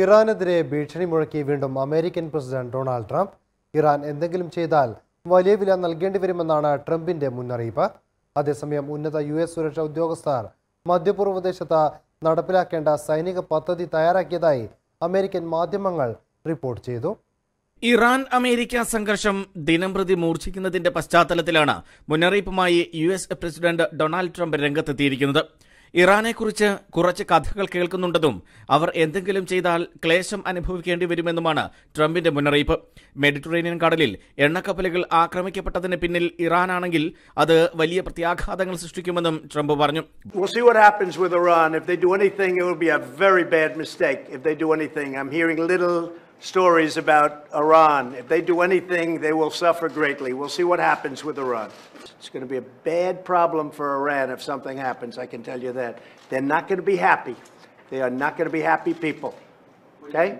ഇറാനെതിരെ ഭീഷണി മുഴക്കി വീണ്ടും American president Donald Trump Iran എന്തെങ്കിലും ചെയ്താൽ വലിയ വില നൽകേണ്ടി വരുമെന്നാണ് ട്രംപിന്റെ മുന്നറിയിപ്പ് അതേസമയം ഉന്നത യു എസ് സുരക്ഷാ ഉദ്യോഗസ്ഥർ മധ്യപൂർവ്വദേശത്ത് നടപ്പിലാക്കേണ്ട സൈനിക പദ്ധതി തയ്യാറാക്കിയതായി അമേരിക്കൻ മാധ്യമങ്ങൾ റിപ്പോർട്ട് ചെയ്തു ഇറാൻ അമേരിക്ക സംഘർഷം ദിനംപ്രതി മൂർച്ഛിക്കുന്നതിന്റെ പശ്ചാത്തലത്തിലാണ് മുന്നറിയിപ്പുമായി U S president Donald Trump രംഗത്തെത്തിയിരിക്കുന്നത് ഇറാനെക്കുറിച്ച് കുറച്ച് കഥകൾ കേൾക്കുന്നുണ്ടെന്നും അവർ എന്തെങ്കിലും ചെയ്താൽ ക്ലേശം അനുഭവിക്കേണ്ടി വരുമെന്നുമാണ് ട്രംപിന്റെ മുന്നറിയിപ്പ് മെഡിറ്ററേനിയൻ കടലിൽ എണ്ണക്കപ്പലുകൾ ആക്രമിക്കപ്പെട്ടതിന് പിന്നിൽ ഇറാനാണെങ്കിൽ അത് വലിയ പ്രത്യാഘാതങ്ങൾ സൃഷ്ടിക്കുമെന്നും ട്രംപ് പറഞ്ഞു We'll see what happens with Iran. If they do anything, it will be a very bad mistake. If they do anything, I'm hearing little stories about Iran. If they do anything, they will suffer greatly. We'll see what happens with Iran. It's going to be a bad problem for Iran if something happens, I can tell you that. They're not going to be happy. They are not going to be happy people. Okay?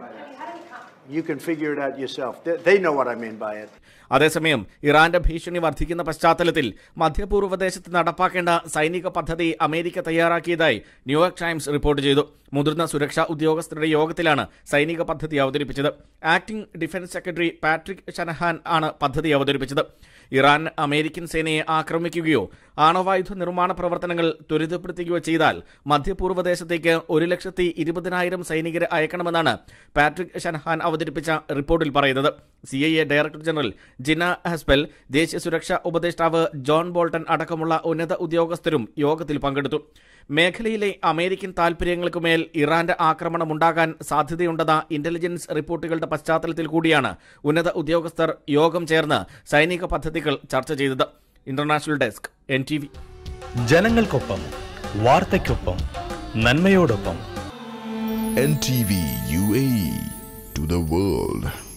you can figure it out yourself. They know what I mean by it. അതേസമയം ഇറാന്റെ ഭീഷണി വർദ്ധിക്കുന്ന പശ്ചാത്തലത്തിൽ മധ്യപൂർവ്വദേശത്ത് നടപ്പാക്കേണ്ട സൈനിക പദ്ധതി America തയ്യാറാക്കിയതായി New York times report ചെയ്തു മുതിർന്ന സുരക്ഷാ ഉദ്യോഗസ്ഥരുടെ യോഗത്തിലാണ് സൈനിക പദ്ധതി അവതരിപ്പിച്ചത് ആക്ടിംഗ് ഡിഫൻസ് സെക്രട്ടറി പാട്രിക് ഷനഹാൻ ആണ് പദ്ധതി അവതരിപ്പിച്ചത് ഇറാൻ അമേരിക്കൻ സേനയെ ആക്രമിക്കുകയോ ആണവായുധ നിർമ്മാണ പ്രവർത്തനങ്ങൾ ത്വരിതപ്പെടുത്തുകയോ ചെയ്താൽ മധ്യപൂർവ്വദേശത്തേക്ക് ഒരു ലക്ഷത്തി ഇരുപതിനായിരം സൈനികരെ അയക്കണമെന്നാണ് പാട്രിക് ഷൻഹാൻ അവതരിപ്പിച്ച റിപ്പോർട്ടിൽ പറയുന്നത് C I A director general Gina Haspel ദേശീയ സുരക്ഷാ ഉപദേഷ്ടാവ് ജോൺ ബോൾട്ടൺ അടക്കമുള്ള ഉന്നത ഉദ്യോഗസ്ഥരും യോഗത്തിൽ പങ്കെടുത്തു മേഖലയിലെ അമേരിക്കൻ താൽപര്യങ്ങൾക്കുമേൽ ഇറാന്റെ ആക്രമണമുണ്ടാകാൻ സാധ്യതയുണ്ടെന്ന ഇന്റലിജൻസ് റിപ്പോർട്ടുകളുടെ പശ്ചാത്തലത്തിൽ കൂടിയാണ് ഉന്നത ഉദ്യോഗസ്ഥർ യോഗം ചേർന്ന് സൈനിക പദ്ധതികൾ ചർച്ച ചെയ്തത് international desk N T V ജനങ്ങൾക്കൊപ്പം വാർത്തയ്ക്കൊപ്പം നന്മയോടൊപ്പം N T V U A to the world